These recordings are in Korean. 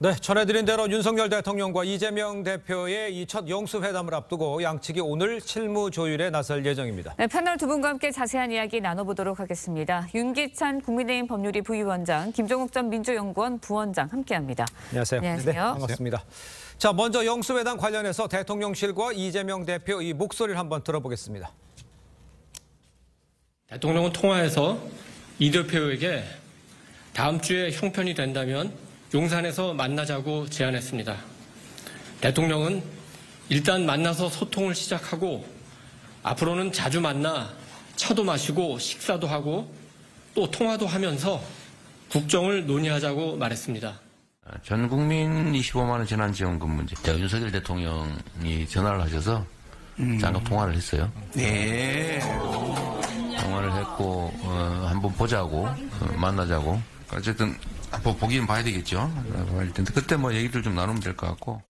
네, 전해드린 대로 윤석열 대통령과 이재명 대표의 이 첫 영수회담을 앞두고 양측이 오늘 실무 조율에 나설 예정입니다. 네, 패널 두 분과 함께 자세한 이야기 나눠보도록 하겠습니다. 윤기찬 국민의힘 법률위 부위원장, 김종욱 전 민주연구원 부원장 함께합니다. 안녕하세요. 안녕하세요. 네, 반갑습니다. 자, 먼저 영수회담 관련해서 대통령실과 이재명 대표 의 목소리를 한번 들어보겠습니다. 대통령은 통화에서 이 대표에게 다음 주에 형편이 된다면 용산에서 만나자고 제안했습니다. 대통령은 일단 만나서 소통을 시작하고 앞으로는 자주 만나 차도 마시고 식사도 하고 또 통화도 하면서 국정을 논의하자고 말했습니다. 아, 전 국민 25만 원 재난 지원금 문제. 제가 윤석열 대통령이 전화를 하셔서 음. 잔 통화를 했어요. 네. 통화를 했고 어, 한번 보자고 어, 만나자고. 어쨌든 뭐 보기는 봐야 되겠죠. 그때 뭐 얘기들 좀 나누면 될 것 같고.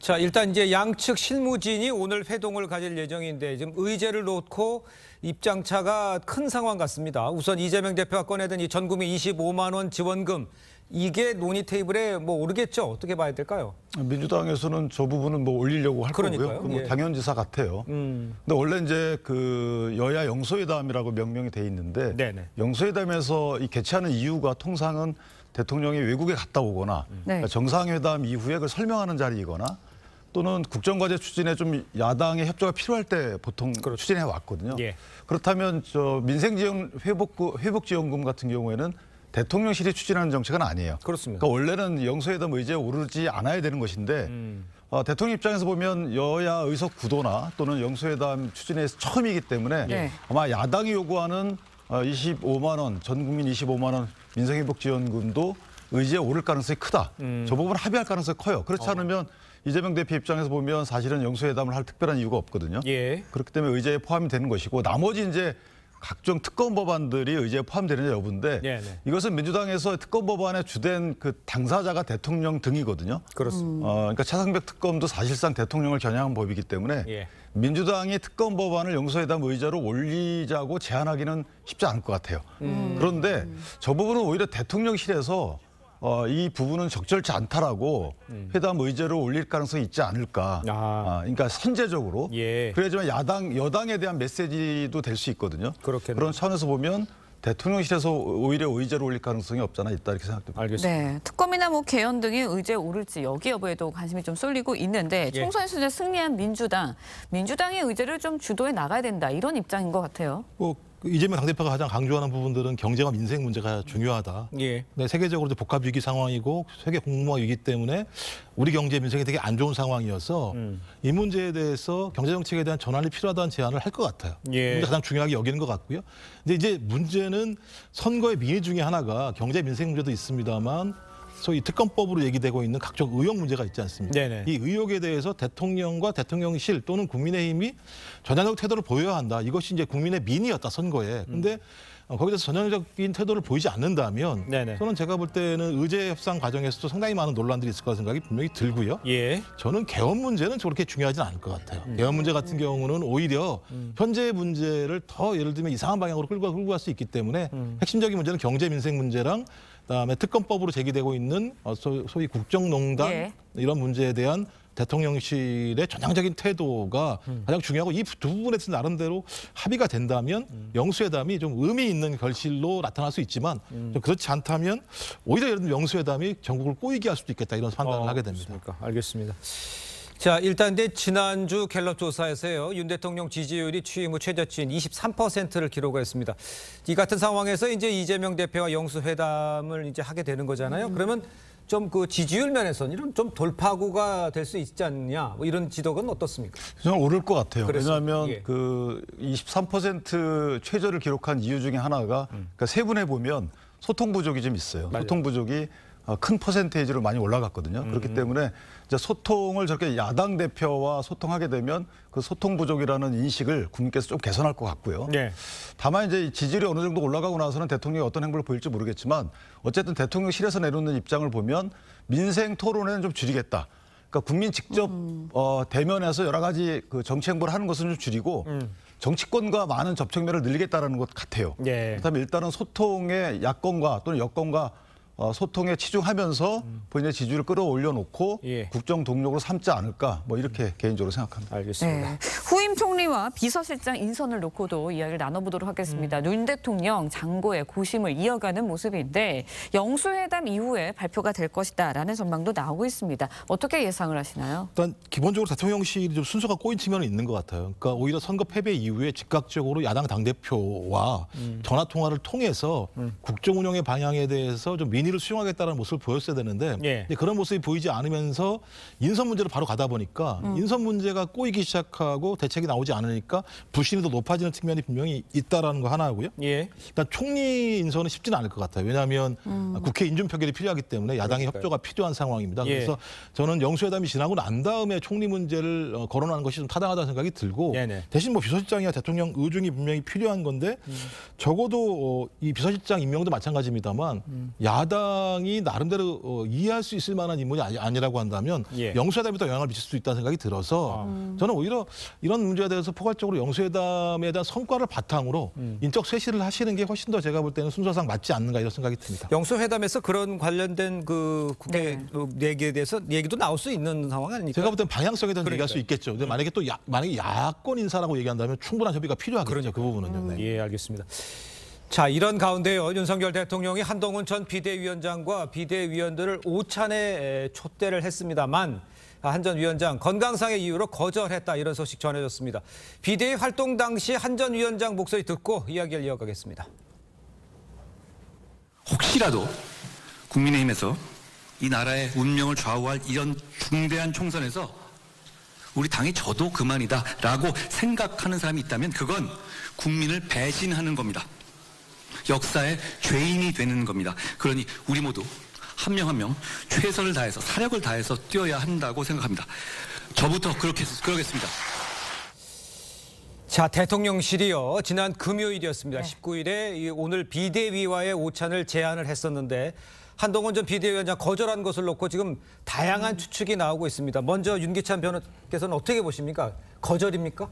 자, 일단 이제 양측 실무진이 오늘 회동을 가질 예정인데 지금 의제를 놓고 입장차가 큰 상황 같습니다. 우선 이재명 대표가 꺼내든 이 전국민 25만 원 지원금 이게 논의 테이블에 뭐 오르겠죠? 어떻게 봐야 될까요? 민주당에서는 저 부분은 뭐 올리려고 할 그러니까요. 거고요. 뭐 예. 당연지사 같아요. 음. 근데 원래 이제 그 여야 영소회담이라고 명명이 돼 있는데 네네. 영소회담에서 이 개최하는 이유가 통상은 대통령이 외국에 갔다 오거나 음. 네. 그러니까 정상회담 이후에 그 설명하는 자리이거나 또는 국정과제 추진에 좀 야당의 협조가 필요할 때 보통 그렇죠. 추진해 왔거든요. 예. 그렇다면 저 민생지원 회복 회복지원금 같은 경우에는 대통령실이 추진하는 정책은 아니에요. 그렇습니다. 그러니까 원래는 영수회담뭐 이제 오르지 않아야 되는 것인데 음. 어, 대통령 입장에서 보면 여야 의석 구도나 또는 영수회담 추진에 처음이기 때문에 네. 아마 야당이 요구하는 어, 25만 원, 전 국민 25만 원 민생회복지원금도 의지에 오를 가능성이 크다. 음. 저 부분 합의할 가능성이 커요. 그렇지 어. 않으면 이재명 대표 입장에서 보면 사실은 영수회담을 할 특별한 이유가 없거든요. 예. 그렇기 때문에 의제에 포함이 되는 것이고 나머지 이제 각종 특검 법안들이 의제에 포함되느냐 여부인데 네네. 네. 이것은 민주당에서 특검 법안의 주된 그 당사자가 대통령 등이거든요. 그렇습니다. 어, 그러니까 차상벽 특검도 사실상 대통령을 겨냥한 법이기 때문에 예. 민주당이 특검 법안을 용서회담의자로 올리자고 제안하기는 쉽지 않을 것 같아요. 음. 그런데 저 부분은 오히려 대통령실에서 어, 이 부분은 적절치 않다라고 음. 회담 의제로 올릴 가능성이 있지 않을까. 아. 아, 그러니까 선제적으로. 예. 그래야지만 야당, 여당에 대한 메시지도 될 수 있거든요. 그렇겠네 그런 차원에서 보면 대통령실에서 오히려 의제로 올릴 가능성이 없잖아 있다 이렇게 생각됩니다. 알겠습니다. 네, 특검이나 뭐 개헌 등의 의제 오를지 여기 여부에도 관심이 좀 쏠리고 있는데 예. 총선 에서 승리한 민주당, 민주당의 의제를 좀 주도해 나가야 된다 이런 입장인 것 같아요. 뭐그 이재명 당대표가 가장 강조하는 부분들은 경제와 민생 문제가 중요하다. 예. 근 네, 세계적으로 도 복합 위기 상황이고 세계 공모화 위기 때문에 우리 경제 민생이 되게 안 좋은 상황이어서 음. 이 문제에 대해서 경제 정책에 대한 전환이 필요하다는 제안을 할 것 같아요. 예. 가장 중요하게 여기는 것 같고요. 근데 이제 문제는 선거의 미래 중에 하나가 경제 민생 문제도 있습니다만 소위 특검법으로 얘기되고 있는 각종 의혹 문제가 있지 않습니까? 네네. 이 의혹에 대해서 대통령과 대통령실 또는 국민의힘이 전향적 태도를 보여야 한다. 이것이 이제 국민의 민이었다 선거에. 음. 근데 음. 거기서 전형적인 태도를 보이지 않는다면 네네. 저는 제가 볼 때는 의제 협상 과정에서도 상당히 많은 논란들이 있을 거라 생각이 분명히 들고요. 예. 저는 개헌 문제는 저렇게 중요하진 않을 것 같아요. 음. 개헌 문제 같은 경우는 오히려 음. 현재 문제를 더 예를 들면 이상한 방향으로 끌고, 끌고 갈수 있기 때문에 음. 핵심적인 문제는 경제 민생 문제랑 그다음에 특검법으로 제기되고 있는 어, 소위 국정농단 예. 이런 문제에 대한 대통령실의 전향적인 태도가 음. 가장 중요하고 이 두 부분에서 나름대로 합의가 된다면 음. 영수회담이 좀 의미 있는 결실로 나타날 수 있지만 음. 좀 그렇지 않다면 오히려 이런 영수회담이 전국을 꼬이게 할 수도 있겠다 이런 판단을 어, 하게 됩니다. 그렇습니까? 알겠습니다. 자, 일단 데 지난주 갤럽 조사에서요. 윤 대통령 지지율이 취임 후 최저치인 23%를 기록했습니다. 이 같은 상황에서 이제 이재명 대표와 영수 회담을 이제 하게 되는 거잖아요. 그러면 좀 그 지지율 면에서는 이런 좀 돌파구가 될 수 있지 않냐 뭐 이런 지적은 어떻습니까? 저는 오를 것 같아요. 그래서, 왜냐하면 예. 그23% 최저를 기록한 이유 중에 하나가 음. 그러니까 세분해 보면 소통 부족이 좀 있어요. 맞아요. 소통 부족이 어, 큰 퍼센테이지로 많이 올라갔거든요. 음. 그렇기 음. 때문에 이제 소통을 저렇게 야당 대표와 소통하게 되면 그 소통 부족이라는 인식을 국민께서 좀 개선할 것 같고요. 네. 다만 이제 지지율이 어느 정도 올라가고 나서는 대통령이 어떤 행보를 보일지 모르겠지만 어쨌든 대통령실에서 내놓는 입장을 보면 민생 토론에는 좀 줄이겠다. 그러니까 국민 직접 음. 어, 대면해서 여러 가지 그 정치 행보를 하는 것은 좀 줄이고 음. 정치권과 많은 접촉면을 늘리겠다라는 것 같아요. 예. 그렇다면 일단은 소통의 야권과 또는 여권과 어, 소통에 치중하면서 음. 본인의 지지를 끌어올려 놓고 예. 국정 동력으로 삼지 않을까 뭐 이렇게 음. 개인적으로 생각합니다. 알겠습니다. 네. 후임 총리와 비서실장 인선을 놓고도 이야기를 나눠보도록 하겠습니다. 눈 음. 대통령 장고의 고심을 이어가는 모습인데 영수회담 이후에 발표가 될 것이다라는 전망도 나오고 있습니다. 어떻게 예상을 하시나요? 일단 기본적으로 대통령실이 좀 순서가 꼬인 측면은 있는 것 같아요. 그러니까 오히려 선거 패배 이후에 즉각적으로 야당 당대표와 전화 통화를 통해서 국정 운영의 방향에 대해서 좀 민. 민의를 수용하겠다는 모습을 보였어야 되는데 예. 그런 모습이 보이지 않으면서 인선 문제로 바로 가다 보니까 음. 인선 문제가 꼬이기 시작하고 대책이 나오지 않으니까 불신이 더 높아지는 측면이 분명히 있다라는 거 하나고요. 예. 일단 그러니까 총리 인선은 쉽지는 않을 것 같아요. 왜냐하면 음. 아, 국회 인준 표결이 필요하기 때문에 야당의 그러니까요. 협조가 필요한 상황입니다. 예. 그래서 저는 영수회담이 지나고 난 다음에 총리 문제를 어, 거론하는 것이 좀 타당하다는 생각이 들고 네네. 예, 대신 뭐 비서실장이나 대통령 의중이 분명히 필요한 건데 음. 적어도 어, 이 비서실장 임명도 마찬가지입니다만 음. 야당 민주당이 나름대로 어, 이해할 수 있을 만한 인물이 아니, 라고 한다면 예. 영수회담에더 영향을 미칠 수 있다는 생각이 들어서 아. 음. 저는 오히려 이런 문제에 대해서 포괄적으로 영수회담에 대한 성과를 바탕으로 음. 인적 쇄신을 하시는 게 훨씬 더 제가 볼 때는 순서상 맞지 않는가 이런 생각이 듭니다. 영수회담에서 그런 관련된 그 국내 네. 그 얘기에 대해서 얘기도 나올 수 있는 상황 아닙니까? 제가 볼 땐 방향성에 대한 얘기할 수 있겠죠. 근데 음. 만약에 또 야, 만약에 야권 인사라고 얘기한다면 충분한 협의가 필요하겠죠. 그러니까그 부분은요. 네. 음. 네. 예, 알겠습니다. 자, 이런 가운데요. 윤석열 대통령이 한동훈 전 비대위원장과 비대위원들을 오찬에 촛대를 했습니다만 아, 한전 위원장 건강상의 이유로 거절했다 이런 소식 전해졌습니다. 비대위 활동 당시 한 전 위원장 목소리 듣고 이야기를 이어가겠습니다. 혹시라도 국민의힘에서 이 나라의 운명을 좌우할 이런 중대한 총선에서 우리 당이 저도 그만이다라고 생각하는 사람이 있다면 그건 국민을 배신하는 겁니다. 역사의 죄인이 되는 겁니다. 그러니 우리 모두 한 명 한 명 최선을 다해서 사력을 다해서 뛰어야 한다고 생각합니다. 저부터 그렇게 그러겠습니다. 자, 대통령실이요. 지난 금요일이었습니다. 네. 19일에 오늘 비대위와의 오찬을 제안을 했었는데 한동훈 전 비대위원장 거절한 것을 놓고 지금 다양한 음. 추측이 나오고 있습니다. 먼저 윤기찬 변호사께서는 어떻게 보십니까? 거절입니까?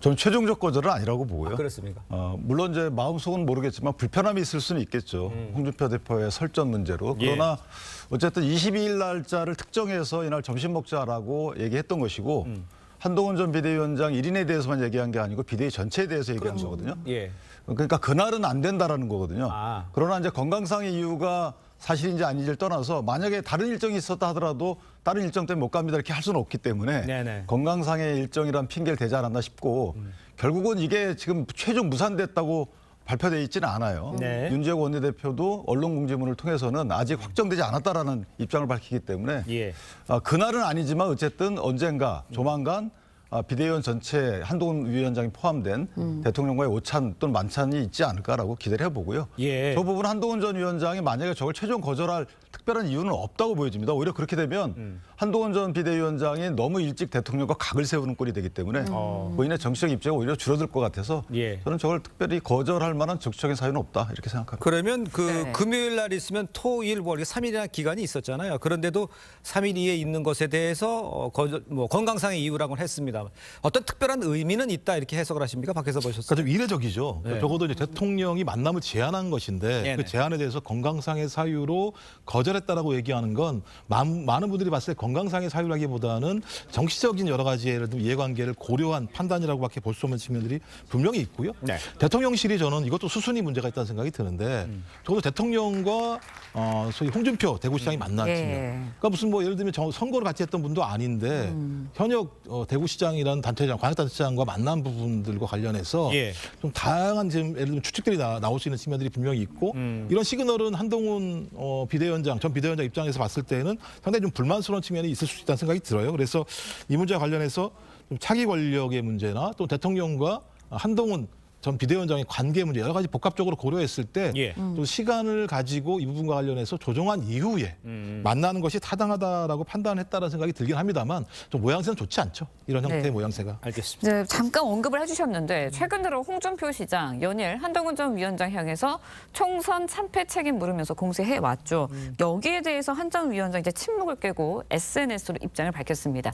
저는 최종적 거절은 아니라고 보고요. 아, 그렇습니까? 어, 물론 이제 마음속은 모르겠지만 불편함이 있을 수는 있겠죠. 음. 홍준표 대표의 설전 문제로. 예. 그러나 예. 어쨌든 22일 날짜를 특정해서 이날 점심 먹자라고 얘기했던 것이고 음. 한동훈 전 비대위원장 1인에 대해서만 얘기한 게 아니고 비대위 전체에 대해서 얘기한 그렇죠. 거거든요. 예. 그러니까 그날은 안 된다라는 거거든요. 아. 그러나 이제 건강상의 이유가 사실인지 아닌지를 떠나서 만약에 다른 일정이 있었다 하더라도 다른 일정 때문에 못 갑니다 이렇게 할 수는 없기 때문에 네네. 건강상의 일정이란 핑계를 대지 않았나 싶고 음. 결국은 이게 지금 최종 무산됐다고 발표돼 있지는 않아요. 네. 윤재욱 원내대표도 언론 공지문을 통해서는 아직 확정되지 않았다라는 입장을 밝히기 때문에 예. 아, 그날은 아니지만 어쨌든 언젠가 조만간 음. 아, 비대위원 전체 한동훈 위원장이 포함된 음. 대통령과의 오찬 또는 만찬이 있지 않을까라고 기대를 해보고요. 예. 저 부분 한동훈 전 위원장이 만약에 저걸 최종 거절할 특별한 이유는 없다고 보여집니다. 오히려 그렇게 되면 음. 한동훈 전 비대위원장이 너무 일찍 대통령과 각을 세우는 꼴이 되기 때문에 음. 어. 본인의 정치적 입지가 오히려 줄어들 것 같아서 예. 저는 저걸 특별히 거절할 만한 적극적인 사유는 없다 이렇게 생각합니다. 그러면 그 네. 금요일 날 있으면 토, 일, 월 3일이나 기간이 있었잖아요. 그런데도 3일 이에 있는 것에 대해서 어, 거절, 뭐 건강상의 이유라고는 했습니다. 어떤 특별한 의미는 있다 이렇게 해석을 하십니까? 밖에서 보셨어요? 그러니까 좀 이례적이죠. 그러니까 네. 적어도 이제 대통령이 만남을 제안한 것인데 그 네네. 그 제안에 대해서 건강상의 사유로 거절했다라고 얘기하는 건 많은 분들이 봤을 때 건강상의 사유라기보다는 정치적인 여러 가지 예를 들면 이해관계를 고려한 판단이라고밖에 볼 수 없는 측면들이 분명히 있고요. 네. 대통령실이 저는 이것도 수순이 문제가 있다는 생각이 드는데 음. 적어도 대통령과 어, 소위 홍준표 대구시장이 음. 만났지면 예. 그러니까 무슨 뭐 예를 들면 선거를 같이 했던 분도 아닌데 음. 현역 어, 대구시장이라는 단체장 광역단체장과 만난 부분들과 관련해서 예. 좀 다양한 지금 예를 들면 추측들이 나, 나올 수 있는 측면들이 분명히 있고 음. 이런 시그널은 한동훈 어, 비대위원장 전 비대위원장 입장에서 봤을 때는 상당히 좀 불만스러운 측면. 측면이 있을 수 있다는 생각이 들어요. 그래서 이 문제와 관련해서 좀 차기 권력의 문제나 또 대통령과 한동훈 전 비대위원장이 관계 문제 여러 가지 복합적으로 고려했을 때또 예. 시간을 가지고 이 부분과 관련해서 조정한 이후에 음. 음. 만나는 것이 타당하다라고 판단했다는 생각이 들긴 합니다만 좀 모양새는 좋지 않죠. 이런 네. 형태의 네. 모양새가. 알겠습니다. 네, 잠깐 언급을 해주셨는데 음. 최근 들어 홍준표 시장 연일 한동훈 전 위원장 향해서 총선 참패 책임 물으면서 공세해 왔죠. 음. 여기에 대해서 한전 위원장 이제 침묵을 깨고 SNS로 입장을 밝혔습니다.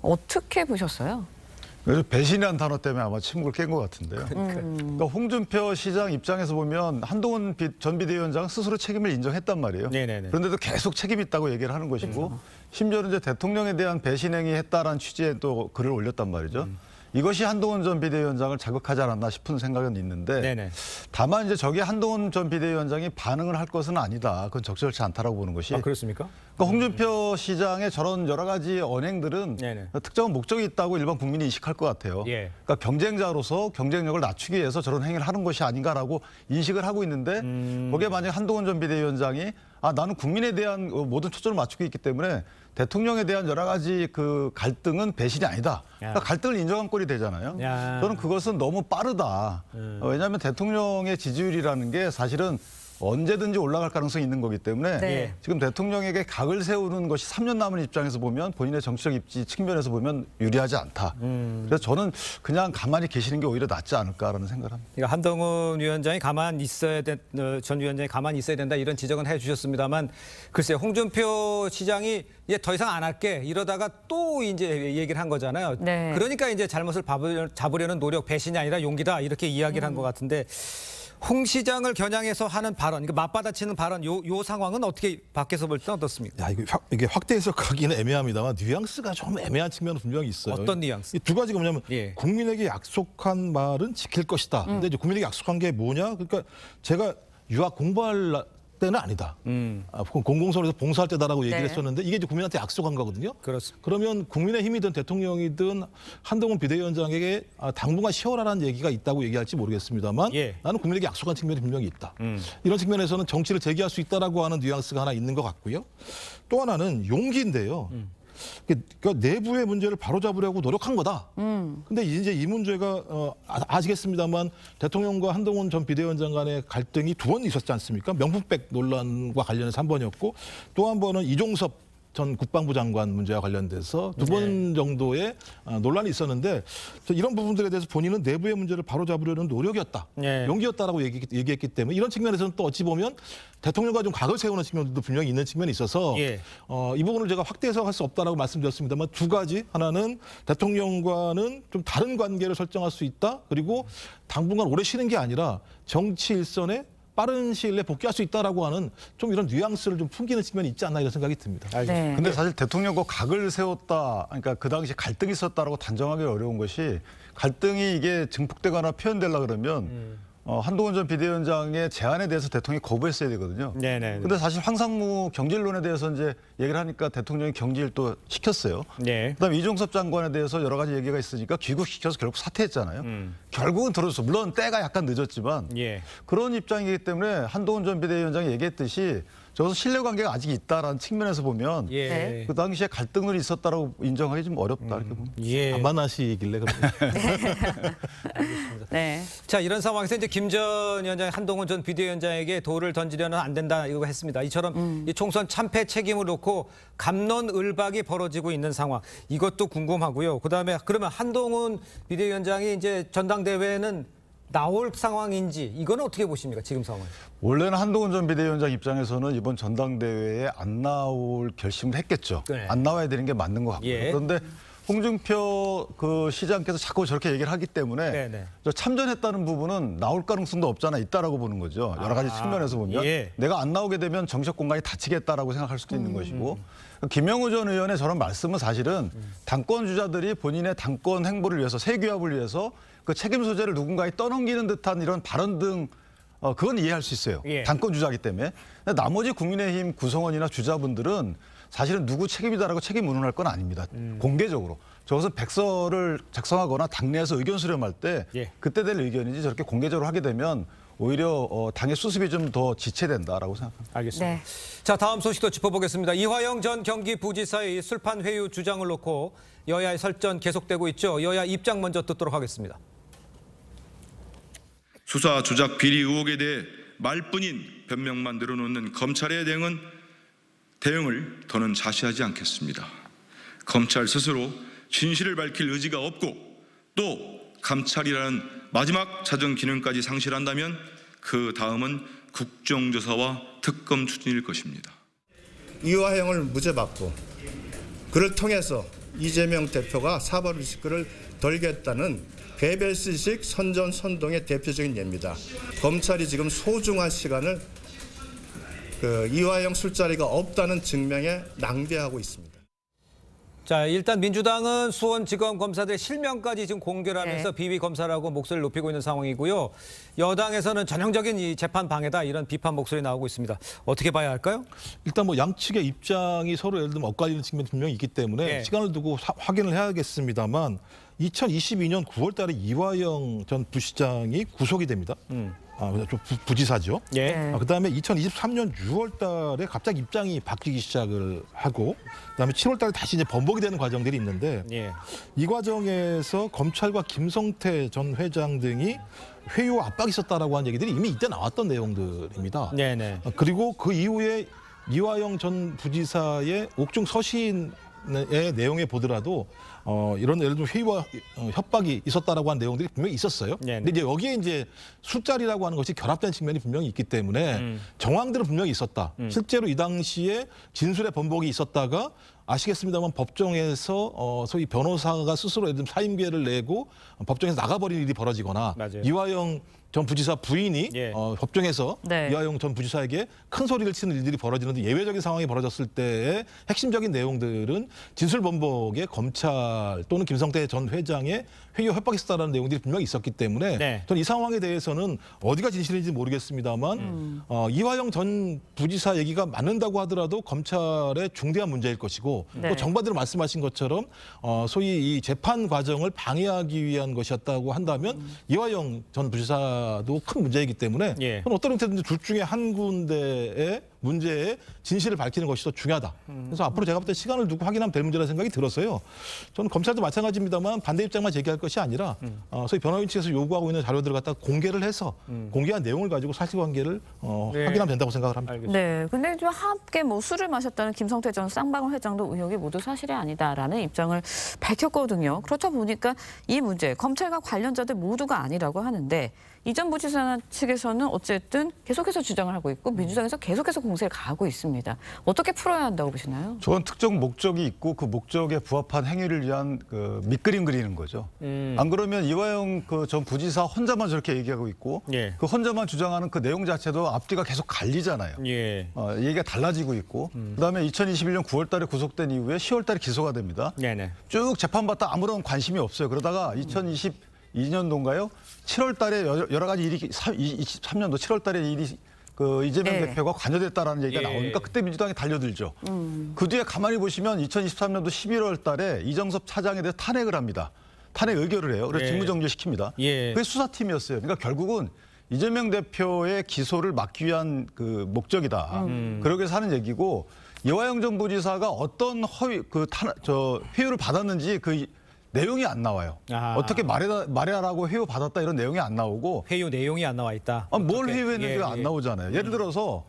어떻게 보셨어요? 그래서 배신이라는 단어 때문에 아마 침묵을 깬 것 같은데요. 음. 그러니까 홍준표 시장 입장에서 보면 한동훈 비- 전 비대위원장 스스로 책임을 인정했단 말이에요. 네네네. 그런데도 계속 책임 있다고 얘기를 하는 것이고 그렇죠. 심지어는 이제 대통령에 대한 배신행위 했다라는 취지의 또 글을 올렸단 말이죠. 음. 이것이 한동훈 전 비대위원장을 자극하지 않았나 싶은 생각은 있는데 네네. 다만 이제 저게 한동훈 전 비대위원장이 반응을 할 것은 아니다. 그건 적절치 않다라고 보는 것이. 아, 그렇습니까? 그러니까 홍준표 음. 시장의 저런 여러 가지 언행들은 네네. 특정한 목적이 있다고 일반 국민이 인식할 것 같아요. 예. 그러니까 경쟁자로서 경쟁력을 낮추기 위해서 저런 행위를 하는 것이 아닌가라고 인식을 하고 있는데 음. 거기에 만약 한동훈 전 비대위원장이 아 나는 국민에 대한 모든 초점을 맞추고 있기 때문에 대통령에 대한 여러 가지 그 갈등은 배신이 아니다. 그러니까 갈등을 인정한 꼴이 되잖아요. 야. 저는 그것은 너무 빠르다. 음. 왜냐하면 대통령의 지지율이라는 게 사실은 언제든지 올라갈 가능성이 있는 거기 때문에 네. 예. 지금 대통령에게 각을 세우는 것이 3년 남은 입장에서 보면 본인의 정치적 입지 측면에서 보면 유리하지 않다. 음. 그래서 저는 그냥 가만히 계시는 게 오히려 낫지 않을까라는 생각을 합니다. 그러니까 한동훈 위원장이 가만 있어야 된, 어, 전 위원장이 가만 있어야 된다 이런 지적은 해주셨습니다만 글쎄요 홍준표 시장이 이제 더 이상 안 할게 이러다가 또 이제 얘기를 한 거잖아요. 네. 그러니까 이제 잘못을 잡으려는 노력 배신이 아니라 용기다 이렇게 이야기를 음. 한것 같은데. 홍 시장을 겨냥해서 하는 발언, 그러니까 맞받아치는 발언, 요, 요 상황은 어떻게 밖에서 볼 때 어떻습니까? 야, 이거 확, 이게 확대 해서가기는 애매합니다만 뉘앙스가 좀 애매한 측면은 분명히 있어요. 어떤 뉘앙스? 두 가지가 뭐냐면 예. 국민에게 약속한 말은 지킬 것이다. 음. 근데 이제 국민에게 약속한 게 뭐냐? 그러니까 제가 유학 공부할 때는 아니다. 음. 아, 공공선에서 봉사할 때다라고 얘기를 네. 했었는데 이게 이제 국민한테 약속한 거거든요. 그렇습니다. 그러면 국민의힘이든 대통령이든 한동훈 비대위원장에게 아, 당분간 시원하라는 얘기가 있다고 얘기할지 모르겠습니다만 예. 나는 국민에게 약속한 측면이 분명히 있다. 음. 이런 측면에서는 정치를 재개할 수 있다라고 하는 뉘앙스가 하나 있는 것 같고요. 또 하나는 용기인데요. 음. 그, 그러니까 내부의 문제를 바로잡으려고 노력한 거다. 음. 근데 이제 이 문제가 어, 아, 시겠습니다만 대통령과 한동훈 전 비대위원장 간의 갈등이 두 번 있었지 않습니까? 명품백 논란과 관련해서 한 번이었고 또 한 번은 이종섭 전 국방부 장관 문제와 관련돼서 두번 네. 정도의 아, 논란이 있었는데 이런 부분들에 대해서 본인은 내부의 문제를 바로잡으려는 노력이었다, 네. 용기였다라고 얘기, 얘기했기 때문에 이런 측면에서는 또 어찌 보면 대통령과 좀 각을 세우는 측면도 분명히 있는 측면이 있어서 예. 어, 이 부분을 제가 확대 해서할 수 없다라고 말씀드렸습니다만 두 가지 하나는 대통령과는 좀 다른 관계를 설정할 수 있다 그리고 당분간 오래 쉬는 게 아니라 정치 일선에 빠른 시일 내에 복귀할 수 있다라고 하는 좀 이런 뉘앙스를 좀 풍기는 측면이 있지 않나 이런 생각이 듭니다. 아, 알겠습 네. 근데 사실 대통령과 그 각을 세웠다, 그러니까 그 당시 갈등이 있었다라고 단정하기 어려운 것이 갈등이 이게 증폭되거나 표현되려 그러면 음. 어, 한동훈 전 비대위원장의 제안에 대해서 대통령이 거부했어야 되거든요. 네네. 네, 네. 근데 사실 황상무 경질론에 대해서 이제 얘기를 하니까 대통령이 경질 또 시켰어요. 네. 그다음에 이종섭 장관에 대해서 여러 가지 얘기가 있으니까 귀국시켜서 결국 사퇴했잖아요. 음. 결국은 들어줬어. 물론 때가 약간 늦었지만 예. 그런 입장이기 때문에 한동훈 전 비대위원장이 얘기했듯이 저는 신뢰관계가 아직 있다라는 측면에서 보면 예. 네. 그 당시에 갈등을 있었다라고 인정하기 좀 어렵다 이렇게 보면. 음, 예. 아마나시길래 그렇습니다 네. 네. 자 이런 상황에서 이제 김 전 위원장 한동훈 전 비대위원장에게 돌을 던지려는 안 된다 이거 했습니다. 이처럼 음. 이 총선 참패 책임을 놓고 감론을박이 벌어지고 있는 상황 이것도 궁금하고요. 그다음에 그러면 한동훈 비대위원장이 이제 전당대회는 나올 상황인지 이건 어떻게 보십니까? 지금 상황. 원래는 한동훈 전 비대위원장 입장에서는 이번 전당대회에 안 나올 결심을 했겠죠. 네. 안 나와야 되는 게 맞는 것같고 예. 그런데 홍준표 그 시장께서 자꾸 저렇게 얘기를 하기 때문에 네네. 네. 참전했다는 부분은 나올 가능성도 없잖아 있다라고 보는 거죠. 여러 가지 아, 측면에서 보면 예. 내가 안 나오게 되면 정책 공간이 닫히겠다라고 생각할 수도 있는 음. 음 것이고 음. 김영우 전 의원의 저런 말씀은 사실은 음. 당권 주자들이 본인의 당권 행보를 위해서 세규합을 위해서 그 책임 소재를 누군가에 떠넘기는 듯한 이런 발언 등 어, 그건 이해할 수 있어요. 예. 당권 주자기 때문에. 나머지 국민의힘 구성원이나 주자분들은 사실은 누구 책임이다라고 책임 운운할 건 아닙니다. 음. 공개적으로. 저것서 백서를 작성하거나 당내에서 의견 수렴할 때 예. 그때 될 의견인지 저렇게 공개적으로 하게 되면 오히려 어, 당의 수습이 좀 더 지체된다라고 생각합니다. 알겠습니다. 네. 자 다음 소식도 짚어보겠습니다. 이화영 전 경기부지사의 술판 회유 주장을 놓고 여야의 설전 계속되고 있죠. 여야 입장 먼저 듣도록 하겠습니다. 수사 조작 비리 의혹에 대해 말뿐인 변명만 늘어놓는 검찰의 대응은 대응을 더는 자시하지 않겠습니다. 검찰 스스로 진실을 밝힐 의지가 없고 또 감찰이라는 마지막 자정 기능까지 상실한다면 그 다음은 국정조사와 특검 추진일 것입니다. 이화영을 무죄 받고 그를 통해서 이재명 대표가 사법 리스크를 덜겠다는 개별시식 선전 선동의 대표적인 예입니다. 검찰이 지금 소중한 시간을 그 이화영 술자리가 없다는 증명에 낭비하고 있습니다. 자, 일단 민주당은 수원지검 검사들 실명까지 지금 공개하면서 네. 비위 검사라고 목소리를 높이고 있는 상황이고요. 여당에서는 전형적인 이 재판 방해다 이런 비판 목소리 나오고 있습니다. 어떻게 봐야 할까요? 일단 뭐 양측의 입장이 서로 예를 들면 엇갈리는 측면 분명히 있기 때문에 네. 시간을 두고 사, 확인을 해야겠습니다만 2022년 9월 달에 이화영 전 부시장이 구속이 됩니다. 음. 아, 좀 부, 부 지사죠 예. 네. 아, 그다음에 2023년 6월 달에 갑자기 입장이 바뀌기 시작을 하고 그다음에 7월 달에 다시 이제 번복이 되는 과정들이 있는데 예. 이 과정에서 검찰과 김성태 전 회장 등이 회유 압박이 있었다라고 하는 얘기들이 이미 이때 나왔던 내용들입니다. 네네. 네. 아, 그리고 그 이후에 이화영 전 부지사의 옥중 서신의 내용에 보더라도 어, 이런 예를 들면 회의와 어, 협박이 있었다라고 한 내용들이 분명히 있었어요. 네네. 네. 근데 이제 여기에 이제 숫자리라고 하는 것이 결합된 측면이 분명히 있기 때문에 음. 정황들은 분명히 있었다. 음. 실제로 이 당시에 진술의 번복이 있었다가 아시겠습니다만 법정에서 어, 소위 변호사가 스스로 예를 들면 사임계를 내고 법정에서 나가버린 일이 벌어지거나 맞아요. 이화영 전 부지사 부인이 예. 어, 법정에서 네. 이화영 전 부지사에게 큰 소리를 치는 일들이 벌어지는 데 예외적인 상황이 벌어졌을 때의 핵심적인 내용들은 진술 범벅에 검찰 또는 김성태 전 회장의 회유 협박했었다는 내용들이 분명히 있었기 때문에 네. 저는 이 상황에 대해서는 어디가 진실인지 모르겠습니다만 음. 어, 이화영 전 부지사 얘기가 맞는다고 하더라도 검찰의 중대한 문제일 것이고 네. 또 정반대로 말씀하신 것처럼 어, 소위 이 재판 과정을 방해하기 위한 것이었다고 한다면 음. 이화영 전 부지사도 큰 문제이기 때문에 예. 어떤 형태든지 둘 중에 한 군데에 문제의 진실을 밝히는 것이 더 중요하다. 그래서 앞으로 제가 볼 때 시간을 두고 확인하면 될 문제라는 생각이 들었어요. 저는 검찰도 마찬가지입니다만 반대 입장만 제기할 것이 아니라 음. 어, 소위 변호인 측에서 요구하고 있는 자료들을 갖다 공개를 해서 음. 공개한 내용을 가지고 사실관계를 어, 네. 확인하면 된다고 생각을 합니다. 알겠습니다. 네, 근데 함께 뭐 술을 마셨다는 김성태 전 쌍방울 회장도 언론 의혹이 모두 사실이 아니다라는 입장을 밝혔거든요. 그렇다 보니까 이 문제 검찰과 관련자들 모두가 아니라고 하는데 이전 부지사 측에서는 어쨌든 계속해서 주장을 하고 있고 음. 민주당에서 계속해서 공세를 가하고 있습니다. 어떻게 풀어야 한다고 보시나요? 저건 특정 목적이 있고 그 목적에 부합한 행위를 위한 그 밑그림 그리는 거죠. 음. 안 그러면 이화영 그전 부지사 혼자만 저렇게 얘기하고 있고 예. 그 혼자만 주장하는 그 내용 자체도 앞뒤가 계속 갈리잖아요. 예. 어, 얘기가 달라지고 있고 음. 그다음에 2021년 9월 달에 구속된 이후에 10월 달에 기소가 됩니다. 네네. 쭉 재판받다 아무런 관심이 없어요. 그러다가 2020 2년도인가요 7월 달에 여러 가지 일이 23년도 7월 달에 일이 그 이재명 예. 대표가 관여됐다라는 얘기가 예. 나오니까 그때 민주당이 달려들죠. 음. 그 뒤에 가만히 보시면 2023년도 11월 달에 이정섭 차장에 대해 탄핵을 합니다. 탄핵 의결을 해요. 그래서 예. 직무정지 시킵니다. 예. 그게 수사팀이었어요. 그러니까 결국은 이재명 대표의 기소를 막기 위한 그 목적이다. 음. 그러게사는 얘기고 여화영정 부지사가 어떤 허위 그 탄 저 회유를 받았는지 그 내용이 안 나와요. 아. 어떻게 말해 라 말해라고 회유 받았다 이런 내용이 안 나오고 회유 내용이 안 나와 있다. 아, 뭘 회유했는지 예, 안 예. 나오잖아요. 예를 음. 들어서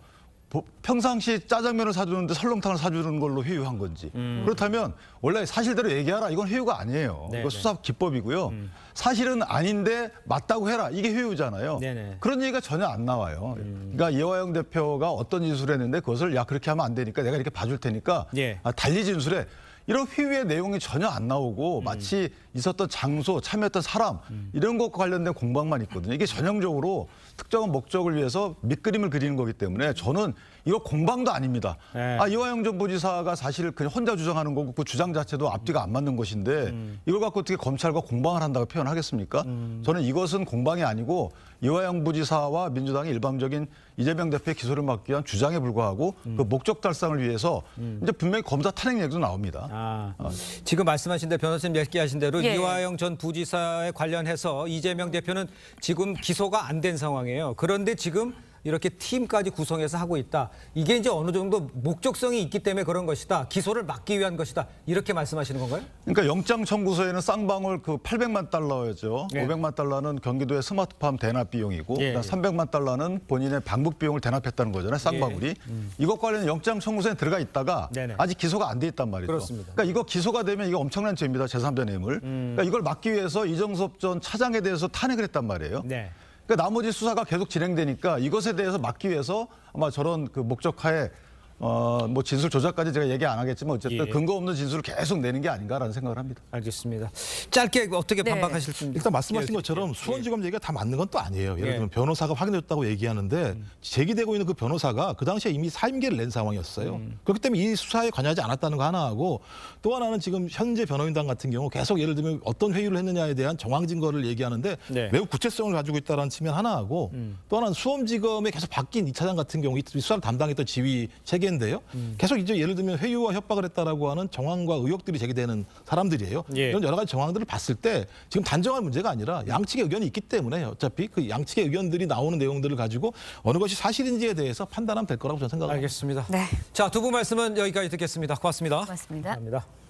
평상시 짜장면을 사주는데 설렁탕을 사주는 걸로 회유한 건지 음. 그렇다면 원래 사실대로 얘기하라 이건 회유가 아니에요 네 이거 네. 수사 기법이고요 음. 사실은 아닌데 맞다고 해라 이게 회유잖아요 네네. 네. 그런 얘기가 전혀 안 나와요 음. 그러니까 예화영 대표가 어떤 진술을 했는데 그것을 야 그렇게 하면 안 되니까 내가 이렇게 봐줄 테니까 예. 아, 달리 진술해 이런 회유의 내용이 전혀 안 나오고 마치 있었던 장소, 참여했던 사람 음. 이런 것과 관련된 공방만 있거든요. 이게 전형적으로 특정한 목적을 위해서 밑그림을 그리는 거기 때문에 저는 이거 공방도 아닙니다. 네. 아 이화영 전 부지사가 사실 그냥 혼자 주장하는 거고 그 주장 자체도 앞뒤가 안 맞는 것인데 음. 이걸 갖고 어떻게 검찰과 공방을 한다고 표현하겠습니까? 음. 저는 이것은 공방이 아니고 이화영 부지사와 민주당의 일방적인 이재명 대표의 기소를 막기 위한 주장에 불과하고 음. 그 목적 달성을 위해서 음. 이제 분명히 검사 탄핵 얘기도 나옵니다. 아, 어. 지금 말씀하신 대 변호사님 얘기하신 대로 예. 이화영 전 부지사에 관련해서 이재명 대표는 지금 기소가 안 된 상황이에요. 그런데 지금 이렇게 팀까지 구성해서 하고 있다. 이게 이제 어느 정도 목적성이 있기 때문에 그런 것이다. 기소를 막기 위한 것이다. 이렇게 말씀하시는 건가요? 그러니까 영장 청구서에는 쌍방울 그 800만 달러였죠. 예. 500만 달러는 경기도의 스마트팜 대납 비용이고 예. 300만 예. 달러는 본인의 방북 비용을 대납했다는 거잖아요. 예. 쌍방울이. 예. 음. 이것 관련 영장 청구서에 들어가 있다가 네네. 아직 기소가 안 돼 있단 말이죠. 그렇습니다. 그러니까 이거 기소가 되면 이거 엄청난 죄입니다. 제3자 뇌물. 음. 그러니까 이걸 막기 위해서 이정섭 전 차장에 대해서 탄핵을 했단 말이에요. 네. 그 나머지 수사가 계속 진행되니까 이것에 대해서 막기 위해서 아마 저런 그 목적하에 어, 뭐 진술 조작까지 제가 얘기 안 하겠지만 어쨌든 예. 근거 없는 진술을 계속 내는 게 아닌가라는 생각을 합니다. 알겠습니다. 짧게 어떻게 네. 반박하실 수 있는 일단 말씀하신 예, 것처럼 예. 수원지검 얘기가 다 맞는 건 또 아니에요. 예를 예. 들면 변호사가 확인됐다고 얘기하는데 제기되고 있는 그 변호사가 그 당시에 이미 사임계를 낸 상황이었어요. 음. 그렇기 때문에 이 수사에 관여하지 않았다는 거 하나하고 또 하나는 지금 현재 변호인단 같은 경우 계속 예를 들면 어떤 회의를 했느냐에 대한 정황 증거를 얘기하는데 네. 매우 구체성을 가지고 있다는 측면 하나하고 음. 또 하나는 수원지검에 계속 바뀐 이차장 같은 경우 이 수사를 담당했던 지휘 체계 문제인데요. 음. 계속 이제 예를 들면 회유와 협박을 했다라고 하는 정황과 의혹들이 제기되는 사람들이에요. 예. 이런 여러 가지 정황들을 봤을 때 지금 단정할 문제가 아니라 양측의 의견이 있기 때문에 어차피 그 양측의 의견들이 나오는 내용들을 가지고 어느 것이 사실인지에 대해서 판단하면 될 거라고 저는 생각합니다. 알겠습니다. 네. 자, 두 분 말씀은 여기까지 듣겠습니다. 고맙습니다. 고맙습니다. 감사합니다.